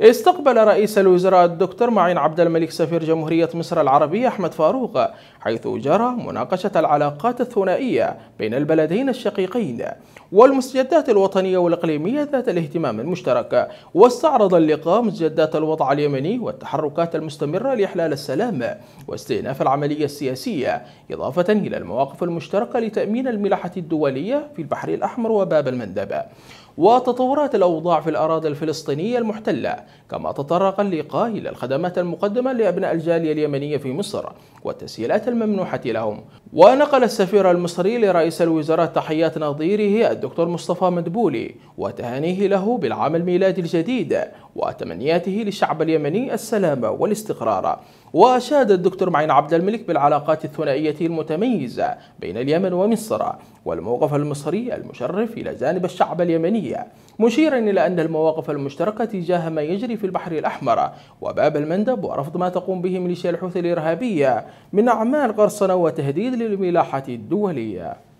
استقبل رئيس الوزراء الدكتور معين عبد الملك سفير جمهورية مصر العربية أحمد فاروق حيث جرى مناقشة العلاقات الثنائية بين البلدين الشقيقين والمستجدات الوطنية والإقليمية ذات الاهتمام المشترك واستعرض اللقاء مستجدات الوضع اليمني والتحركات المستمرة لإحلال السلام واستئناف العملية السياسية إضافة إلى المواقف المشتركة لتأمين الملاحة الدولية في البحر الأحمر وباب المندب وتطورات الأوضاع في الأراضي الفلسطينية المحتلة كما تطرق اللقاء إلى الخدمات المقدمة لأبناء الجالية اليمنية في مصر والتسهيلات الممنوحة لهم ونقل السفير المصري لرئيس الوزراء تحيات نظيره الدكتور مصطفى مدبولي وتهانيه له بالعام الميلادي الجديد وتمنياته للشعب اليمني السلام والاستقرار وأشاد الدكتور معين عبد الملك بالعلاقات الثنائية المتميزة بين اليمن ومصر والموقف المصري المشرف إلى جانب الشعب اليمني مشيرا إلى أن المواقف المشتركة تجاه ما يجري في البحر الأحمر وباب المندب ورفض ما تقوم به ميليشيا الحوثي الإرهابية من أعمال قرصنة وتهديد للملاحة الدولية